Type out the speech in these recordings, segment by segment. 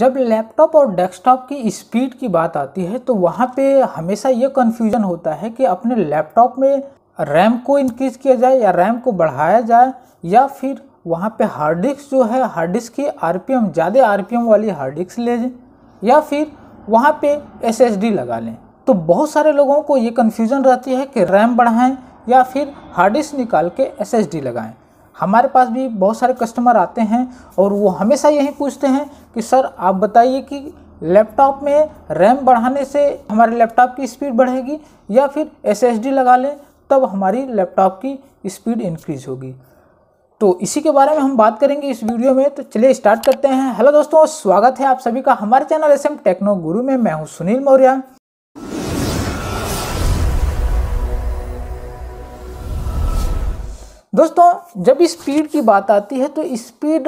जब लैपटॉप और डेस्कटॉप की स्पीड की बात आती है तो वहाँ पे हमेशा ये कन्फ्यूज़न होता है कि अपने लैपटॉप में रैम को इनक्रीज़ किया जाए या रैम को बढ़ाया जाए या फिर वहाँ पे हार्ड डिस्क जो है हार्ड डिस्क की आरपीएम ज़्यादा आरपीएम वाली हार्ड डिस्क ले लें या फिर वहाँ पे एसएसडी लगा लें तो बहुत सारे लोगों को ये कन्फ्यूज़न रहती है कि रैम बढ़ाएँ या फिर हार्ड डिस्क निकाल के डी लगाएं हमारे पास भी बहुत सारे कस्टमर आते हैं और वो हमेशा यही पूछते हैं कि सर आप बताइए कि लैपटॉप में रैम बढ़ाने से हमारे लैपटॉप की स्पीड बढ़ेगी या फिर एस लगा लें तब हमारी लैपटॉप की स्पीड इंक्रीज़ होगी तो इसी के बारे में हम बात करेंगे इस वीडियो में तो चलिए स्टार्ट करते हैं हेलो दोस्तों स्वागत है आप सभी का हमारे चैनल एस एम टेक्नो गुरु में मैं हूं सुनील मौर्य दोस्तों जब स्पीड की बात आती है तो स्पीड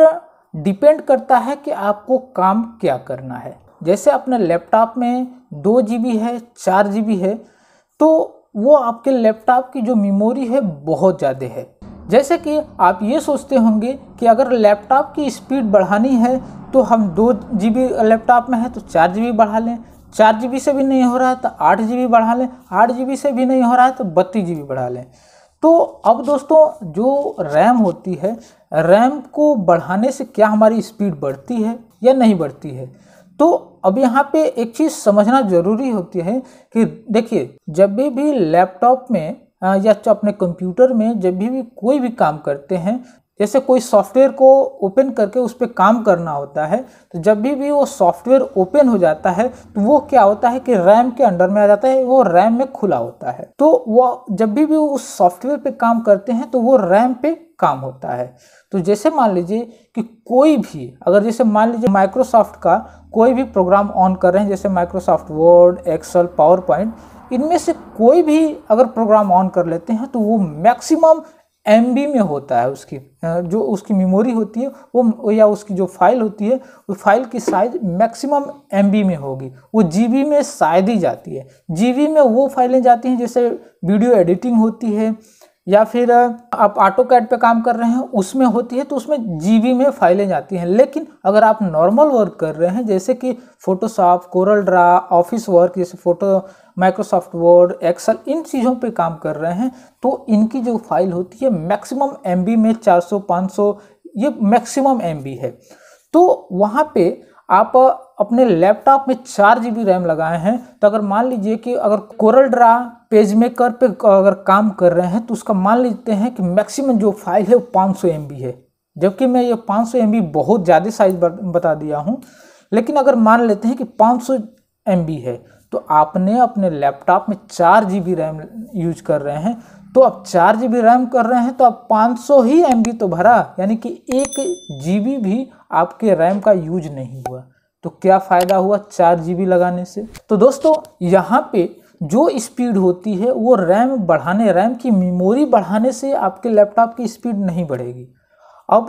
डिपेंड करता है कि आपको काम क्या करना है जैसे अपने लैपटॉप में दो जी है चार जी है तो वो आपके लैपटॉप की जो मेमोरी है बहुत ज़्यादा है जैसे कि आप ये सोचते होंगे कि अगर लैपटॉप की स्पीड बढ़ानी है तो हम दो जी लैपटॉप में है तो चार जी बढ़ा लें चार जी से भी नहीं हो रहा है तो आठ जी बढ़ा लें आठ जी से भी नहीं हो रहा है तो बत्तीस जी बढ़ा लें तो अब दोस्तों जो रैम होती है रैम को बढ़ाने से क्या हमारी स्पीड बढ़ती है या नहीं बढ़ती है तो अब यहाँ पे एक चीज़ समझना ज़रूरी होती है कि देखिए जब भी भी लैपटॉप में या अपने कंप्यूटर में जब भी भी कोई भी काम करते हैं जैसे कोई सॉफ्टवेयर को ओपन करके उस पर काम करना होता है तो जब भी भी वो सॉफ्टवेयर ओपन हो जाता है तो वो क्या होता है कि रैम के अंडर में आ जाता है वो रैम में खुला होता है तो वो जब भी भी उस सॉफ्टवेयर पे काम करते हैं तो वो रैम पे काम होता है तो जैसे मान लीजिए कि कोई भी अगर जैसे मान लीजिए माइक्रोसॉफ्ट का कोई भी प्रोग्राम ऑन कर रहे हैं जैसे Microsoft Word Excel PowerPoint इनमें से कोई भी अगर प्रोग्राम ऑन कर लेते हैं तो वो मैक्सिमम एम में होता है उसकी जो उसकी मेमोरी होती है वो या उसकी जो फाइल होती है वो फाइल की साइज मैक्सिमम एम में होगी वो जी में शायद ही जाती है जी में वो फाइलें जाती हैं जैसे वीडियो एडिटिंग होती है या फिर आप ऑटो कैड पर काम कर रहे हैं उसमें होती है तो उसमें जीबी में फाइलें जाती हैं लेकिन अगर आप नॉर्मल वर्क कर रहे हैं जैसे कि Photoshop Corel Draw office work जैसे फोटो माइक्रोसॉफ्ट वर्ड एक्सेल इन चीज़ों पे काम कर रहे हैं तो इनकी जो फाइल होती है मैक्सिमम एम में चार सौ ये मैक्सिमम एम है तो वहाँ पर आप अपने लैपटॉप में चार जी बी रैम लगाए हैं तो अगर मान लीजिए कि अगर कोरल ड्रा पेज मेकर पे अगर काम कर रहे हैं तो उसका मान लेते हैं कि मैक्सिमम जो फाइल है वो पाँच सौ एम बी है जबकि मैं ये पाँच सौ एम बी बहुत ज़्यादा साइज बता दिया हूँ लेकिन अगर मान लेते हैं कि पाँच सौ एम बी है तो आपने अपने लैपटॉप में चार जी बी रैम यूज कर रहे हैं तो आप चार जी बी रैम कर रहे हैं तो आप 500 ही एम तो भरा यानी कि एक जी भी आपके रैम का यूज नहीं हुआ तो क्या फ़ायदा हुआ चार जी लगाने से तो दोस्तों यहाँ पे जो स्पीड होती है वो रैम बढ़ाने रैम की मेमोरी बढ़ाने से आपके लैपटॉप की स्पीड नहीं बढ़ेगी अब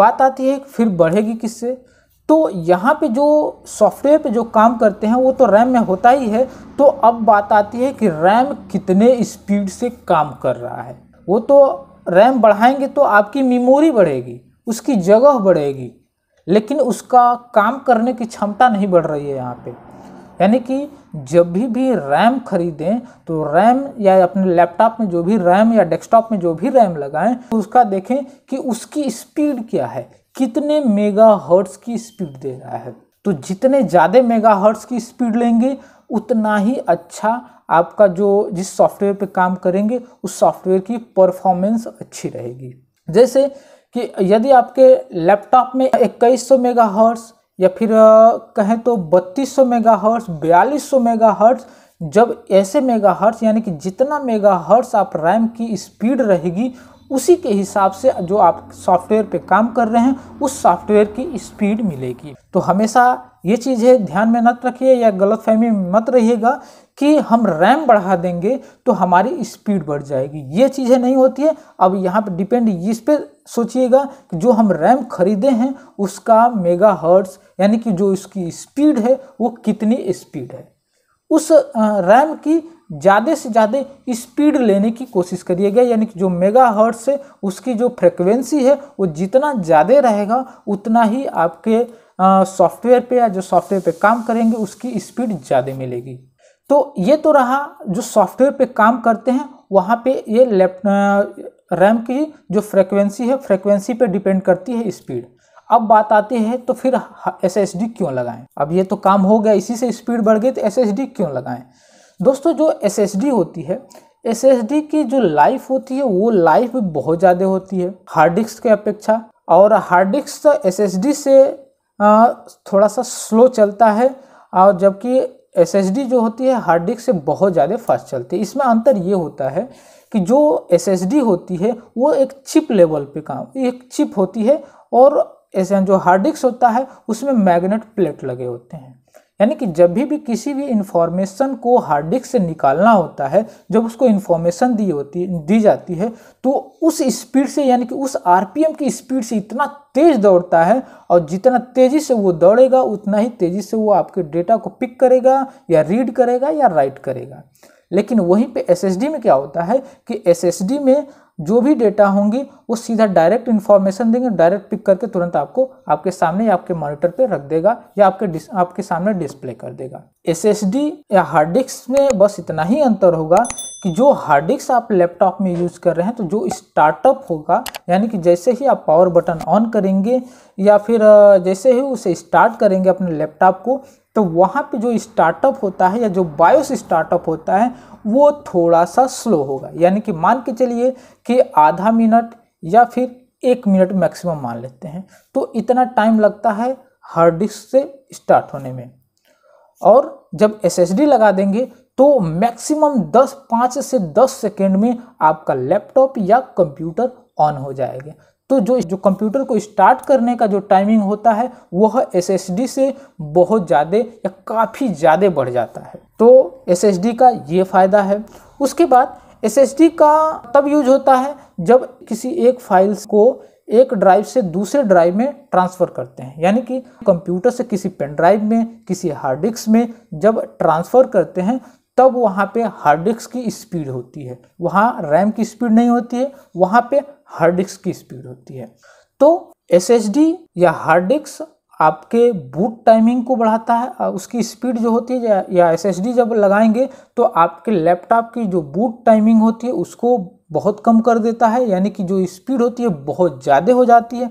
बात आती है फिर बढ़ेगी किससे तो यहाँ पे जो सॉफ्टवेयर पे जो काम करते हैं वो तो रैम में होता ही है तो अब बात आती है कि रैम कितने स्पीड से काम कर रहा है वो तो रैम बढ़ाएंगे तो आपकी मेमोरी बढ़ेगी उसकी जगह बढ़ेगी लेकिन उसका काम करने की क्षमता नहीं बढ़ रही है यहाँ पे यानी कि जब भी भी रैम खरीदें तो रैम या अपने लैपटॉप में जो भी रैम या डेस्कटॉप में जो भी रैम लगाएं तो उसका देखें कि उसकी स्पीड क्या है कितने मेगा हर्ट्स की स्पीड दे रहा है तो जितने ज़्यादा मेगा हर्ट्स की स्पीड लेंगे उतना ही अच्छा आपका जो जिस सॉफ्टवेयर पे काम करेंगे उस सॉफ्टवेयर की परफॉर्मेंस अच्छी रहेगी जैसे कि यदि आपके लैपटॉप में इक्कीस सौ मेगा हर्ट्स या फिर कहें तो बत्तीस सौ मेगा हर्ट्स बयालीस सौ मेगा हर्ट्स जब ऐसे मेगा हर्ट्स यानी कि जितना मेगा हर्ट्स आप रैम की स्पीड रहेगी उसी के हिसाब से जो आप सॉफ्टवेयर पे काम कर रहे हैं उस सॉफ्टवेयर की स्पीड मिलेगी तो हमेशा ये चीज़ है ध्यान में मत रखिए या गलत फहमी में मत रहिएगा कि हम रैम बढ़ा देंगे तो हमारी स्पीड बढ़ जाएगी ये चीज़ें नहीं होती है अब यहाँ पे डिपेंड इस पर सोचिएगा कि जो हम रैम खरीदे हैं उसका मेगा हर्ट्स यानी कि जो इसकी स्पीड है वो कितनी स्पीड है उस रैम की ज़्यादा से ज़्यादा स्पीड लेने की कोशिश करिएगा यानी कि जो मेगा हर्ट्स है उसकी जो फ्रिक्वेंसी है वो जितना ज़्यादा रहेगा उतना ही आपके सॉफ्टवेयर पे या जो सॉफ्टवेयर पे काम करेंगे उसकी स्पीड ज़्यादा मिलेगी तो ये तो रहा जो सॉफ्टवेयर पे काम करते हैं वहाँ पे ये लेफ्ट रैम की जो फ्रीक्वेंसी है फ्रीक्वेंसी पे डिपेंड करती है स्पीड अब बात आती है तो फिर एस एस डी क्यों लगाएं अब ये तो काम हो गया इसी से स्पीड बढ़ गई तो एस एस डी क्यों लगाएं दोस्तों जो एस एस डी होती है एस एस डी की जो लाइफ होती है वो लाइफ बहुत ज़्यादा होती है हार्ड डिस्क की अपेक्षा और hard disk S S D से थोड़ा सा स्लो चलता है और जबकि एस जो होती है हार्ड डिस्क से बहुत ज़्यादा फास्ट चलती है इसमें अंतर ये होता है कि जो एस होती है वो एक चिप लेवल पे काम एक चिप होती है और ऐसे जो हार्ड डिस्क होता है उसमें मैग्नेट प्लेट लगे होते हैं यानी कि जब भी भी किसी भी इंफॉर्मेशन को हार्ड डिस्क से निकालना होता है जब उसको इन्फॉर्मेशन दी होती दी जाती है तो उस स्पीड से यानी कि उस आरपीएम की स्पीड से इतना तेज़ दौड़ता है और जितना तेज़ी से वो दौड़ेगा उतना ही तेज़ी से वो आपके डेटा को पिक करेगा या रीड करेगा या राइट करेगा लेकिन वहीं पे एसएसडी में क्या होता है कि एसएसडी में जो भी डेटा होंगी वो सीधा डायरेक्ट इन्फॉर्मेशन देंगे डायरेक्ट पिक करके तुरंत आपको आपके सामने या आपके मॉनिटर पे रख देगा या आपके डिस, आपके सामने डिस्प्ले कर देगा एसएसडी या हार्ड डिस्क में बस इतना ही अंतर होगा कि जो हार्ड डिस्क आप लैपटॉप में यूज़ कर रहे हैं तो जो स्टार्टअप होगा यानी कि जैसे ही आप पावर बटन ऑन करेंगे या फिर जैसे ही उसे स्टार्ट करेंगे अपने लैपटॉप को तो वहाँ पे जो स्टार्टअप होता है या जो बायोस स्टार्टअप होता है वो थोड़ा सा स्लो होगा यानी कि मान के चलिए कि आधा मिनट या फिर एक मिनट मैक्सिमम मान लेते हैं तो इतना टाइम लगता है हार्ड डिस्क से स्टार्ट होने में और जब एसएसडी लगा देंगे तो मैक्सिमम 10 पाँच से 10 सेकेंड में आपका लैपटॉप या कंप्यूटर ऑन हो जाएगा तो जो जो कंप्यूटर को स्टार्ट करने का जो टाइमिंग होता है वह एसएसडी से बहुत ज़्यादा या काफ़ी ज़्यादा बढ़ जाता है तो एसएसडी का ये फ़ायदा है उसके बाद एसएसडी का तब यूज होता है जब किसी एक फाइल्स को एक ड्राइव से दूसरे ड्राइव में ट्रांसफ़र करते हैं यानी कि कंप्यूटर से किसी पेन ड्राइव में किसी हार्ड डिस्क में जब ट्रांसफ़र करते हैं तब वहाँ पे हार्ड डिस्क की स्पीड होती है वहाँ रैम की स्पीड नहीं होती है वहाँ पे हार्ड डिस्क की स्पीड होती है तो एस या हार्ड डिस्क आपके बूट टाइमिंग को बढ़ाता है उसकी स्पीड जो होती है या एस जब लगाएंगे तो आपके लैपटॉप की जो बूट टाइमिंग होती है उसको बहुत कम कर देता है यानी कि जो स्पीड होती है बहुत ज़्यादा हो जाती है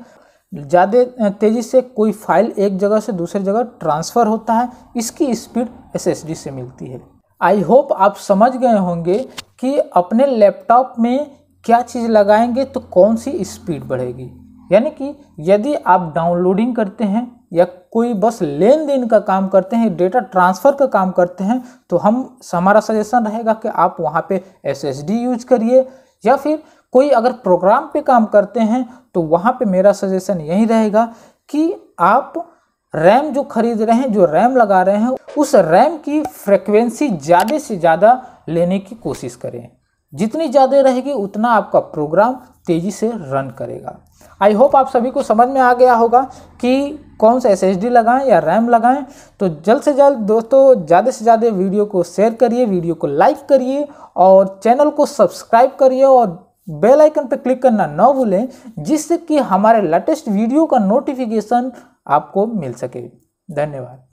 ज़्यादा तेज़ी से कोई फाइल एक जगह से दूसरी जगह ट्रांसफ़र होता है इसकी स्पीड एस से मिलती है आई होप आप समझ गए होंगे कि अपने लैपटॉप में क्या चीज़ लगाएंगे तो कौन सी स्पीड बढ़ेगी यानी कि यदि आप डाउनलोडिंग करते हैं या कोई बस लेन देन का काम करते हैं डेटा ट्रांसफ़र का काम करते हैं तो हम हमारा सजेशन रहेगा कि आप वहाँ पे एसएसडी यूज करिए या फिर कोई अगर प्रोग्राम पे काम करते हैं तो वहाँ पे मेरा सजेशन यही रहेगा कि आप रैम जो खरीद रहे हैं जो रैम लगा रहे हैं उस रैम की फ्रिक्वेंसी ज़्यादा से ज़्यादा लेने की कोशिश करें जितनी ज़्यादा रहेगी उतना आपका प्रोग्राम तेज़ी से रन करेगा आई होप आप सभी को समझ में आ गया होगा कि कौन सा एस लगाएं या रैम लगाएं तो जल्द से जल्द दोस्तों ज़्यादा से ज़्यादा वीडियो को शेयर करिए वीडियो को लाइक करिए और चैनल को सब्सक्राइब करिए और बेल आइकन पर क्लिक करना ना भूलें जिससे कि हमारे लेटेस्ट वीडियो का नोटिफिकेशन आपको मिल सके धन्यवाद